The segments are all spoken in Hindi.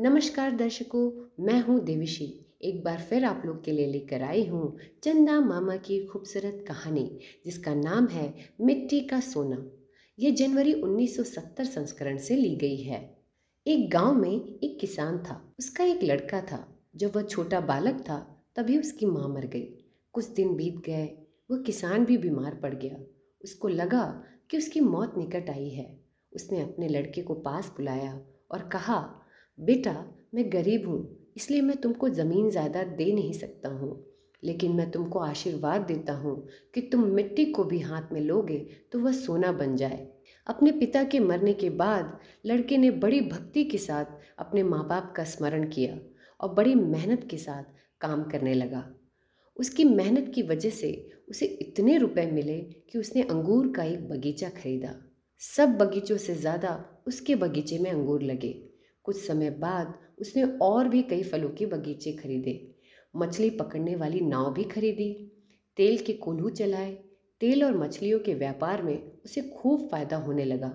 नमस्कार दर्शकों मैं हूं देविशी एक बार फिर आप लोग के लिए लेकर आई हूं चंदा मामा की खूबसूरत कहानी जिसका नाम है मिट्टी का सोना यह जनवरी 1970 संस्करण से ली गई है एक गांव में एक किसान था उसका एक लड़का था जब वह छोटा बालक था तभी उसकी माँ मर गई कुछ दिन बीत गए वह किसान भी बीमार पड़ गया उसको लगा कि उसकी मौत निकट आई है उसने अपने लड़के को पास बुलाया और कहा बेटा मैं गरीब हूँ इसलिए मैं तुमको ज़मीन जायदाद दे नहीं सकता हूँ लेकिन मैं तुमको आशीर्वाद देता हूँ कि तुम मिट्टी को भी हाथ में लोगे तो वह सोना बन जाए अपने पिता के मरने के बाद लड़के ने बड़ी भक्ति के साथ अपने माँ बाप का स्मरण किया और बड़ी मेहनत के साथ काम करने लगा उसकी मेहनत की वजह से उसे इतने रुपए मिले कि उसने अंगूर का एक बगीचा खरीदा सब बगीचों से ज़्यादा उसके बगीचे में अंगूर लगे कुछ समय बाद उसने और भी कई फलों के बगीचे खरीदे मछली पकड़ने वाली नाव भी खरीदी तेल के कोल्हू चलाए तेल और मछलियों के व्यापार में उसे खूब फायदा होने लगा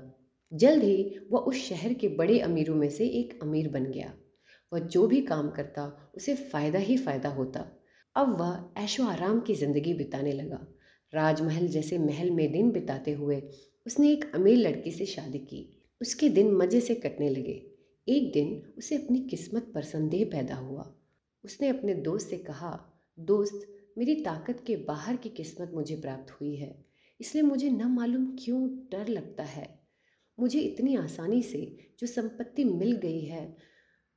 जल्द ही वह उस शहर के बड़े अमीरों में से एक अमीर बन गया वह जो भी काम करता उसे फ़ायदा ही फ़ायदा होता अब वह ऐशो आराम की ज़िंदगी बिताने लगा राजमहल जैसे महल में दिन बिताते हुए उसने एक अमीर लड़की से शादी की उसके दिन मज़े से कटने लगे एक दिन उसे अपनी किस्मत पर संदेह पैदा हुआ उसने अपने दोस्त से कहा दोस्त मेरी ताकत के बाहर की किस्मत मुझे प्राप्त हुई है इसलिए मुझे न मालूम क्यों डर लगता है मुझे इतनी आसानी से जो संपत्ति मिल गई है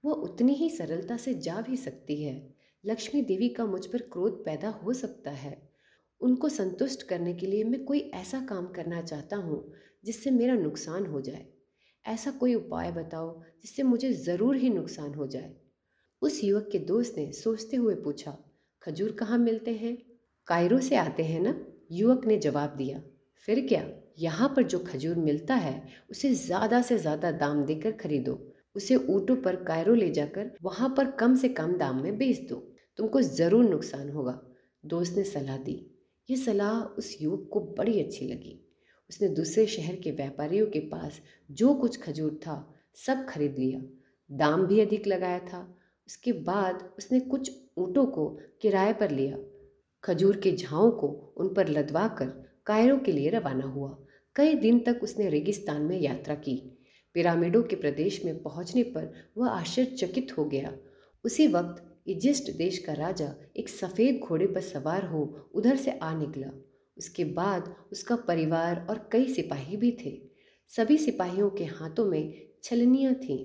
वो उतनी ही सरलता से जा भी सकती है लक्ष्मी देवी का मुझ पर क्रोध पैदा हो सकता है उनको संतुष्ट करने के लिए मैं कोई ऐसा काम करना चाहता हूँ जिससे मेरा नुकसान हो जाए ऐसा कोई उपाय बताओ जिससे मुझे ज़रूर ही नुकसान हो जाए उस युवक के दोस्त ने सोचते हुए पूछा खजूर कहाँ मिलते हैं कायरों से आते हैं ना युवक ने जवाब दिया फिर क्या यहाँ पर जो खजूर मिलता है उसे ज़्यादा से ज़्यादा दाम देकर खरीदो उसे ऊँटों पर कायरों ले जाकर वहाँ पर कम से कम दाम में बेच दो तुमको ज़रूर नुकसान होगा दोस्त ने सलाह दी ये सलाह उस युवक को बड़ी अच्छी लगी उसने दूसरे शहर के व्यापारियों के पास जो कुछ खजूर था सब खरीद लिया दाम भी अधिक लगाया था उसके बाद उसने कुछ ऊँटों को किराए पर लिया खजूर के झाओं को उन पर लदवा कर कायरों के लिए रवाना हुआ कई दिन तक उसने रेगिस्तान में यात्रा की पिरामिडों के प्रदेश में पहुंचने पर वह आश्चर्यचकित हो गया उसी वक्त इजिप्ट देश का राजा एक सफ़ेद घोड़े पर सवार हो उधर से आ निकला उसके बाद उसका परिवार और कई सिपाही भी थे सभी सिपाहियों के हाथों में छलनियाँ थीं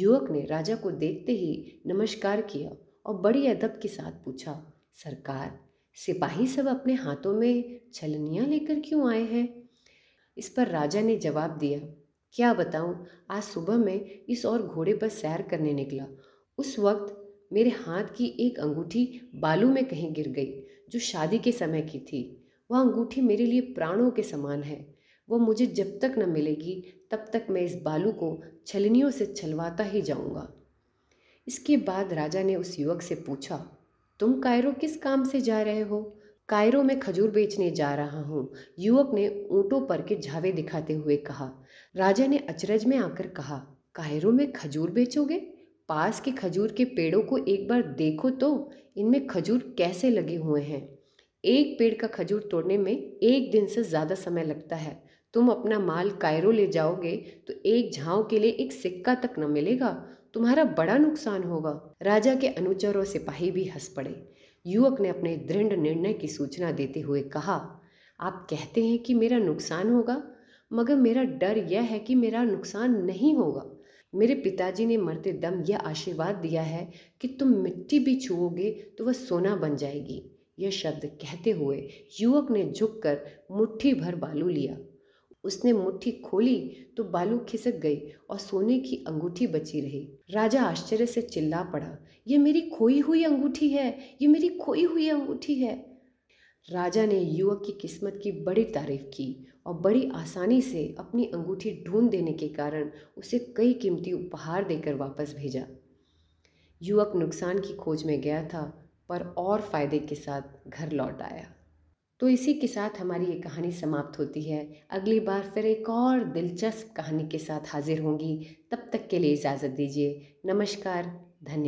युवक ने राजा को देखते ही नमस्कार किया और बड़ी अदब के साथ पूछा सरकार सिपाही सब अपने हाथों में छलनियाँ लेकर क्यों आए हैं इस पर राजा ने जवाब दिया क्या बताऊं आज सुबह मैं इस और घोड़े पर सैर करने निकला उस वक्त मेरे हाथ की एक अंगूठी बालू में कहीं गिर गई जो शादी के समय की थी वह अंगूठी मेरे लिए प्राणों के समान है वह मुझे जब तक न मिलेगी तब तक मैं इस बालू को छलनियों से छलवाता ही जाऊंगा इसके बाद राजा ने उस युवक से पूछा तुम कायरों किस काम से जा रहे हो कायरों में खजूर बेचने जा रहा हूँ युवक ने ऊँटों पर के झावे दिखाते हुए कहा राजा ने अचरज में आकर कहा कायरों में खजूर बेचोगे पास के खजूर के पेड़ों को एक बार देखो तो इनमें खजूर कैसे लगे हुए हैं एक पेड़ का खजूर तोड़ने में एक दिन से ज़्यादा समय लगता है तुम अपना माल कायरो ले जाओगे तो एक झाँव के लिए एक सिक्का तक न मिलेगा तुम्हारा बड़ा नुकसान होगा राजा के अनुचर और सिपाही भी हंस पड़े युवक ने अपने दृढ़ निर्णय की सूचना देते हुए कहा आप कहते हैं कि मेरा नुकसान होगा मगर मेरा डर यह है कि मेरा नुकसान नहीं होगा मेरे पिताजी ने मरते दम यह आशीर्वाद दिया है कि तुम मिट्टी भी छुओगे तो वह सोना बन जाएगी यह शब्द कहते हुए युवक ने झुककर मुट्ठी भर बालू लिया उसने मुट्ठी खोली तो बालू खिसक गई और सोने की अंगूठी बची रही राजा आश्चर्य से चिल्ला पड़ा ये मेरी खोई हुई अंगूठी है ये मेरी खोई हुई अंगूठी है राजा ने युवक की किस्मत की बड़ी तारीफ की और बड़ी आसानी से अपनी अंगूठी ढूंढ देने के कारण उसे कई कीमती उपहार देकर वापस भेजा युवक नुकसान की खोज में गया था पर और फ़ायदे के साथ घर लौट आया तो इसी के साथ हमारी ये कहानी समाप्त होती है अगली बार फिर एक और दिलचस्प कहानी के साथ हाजिर होंगी तब तक के लिए इजाज़त दीजिए नमस्कार धन्यवाद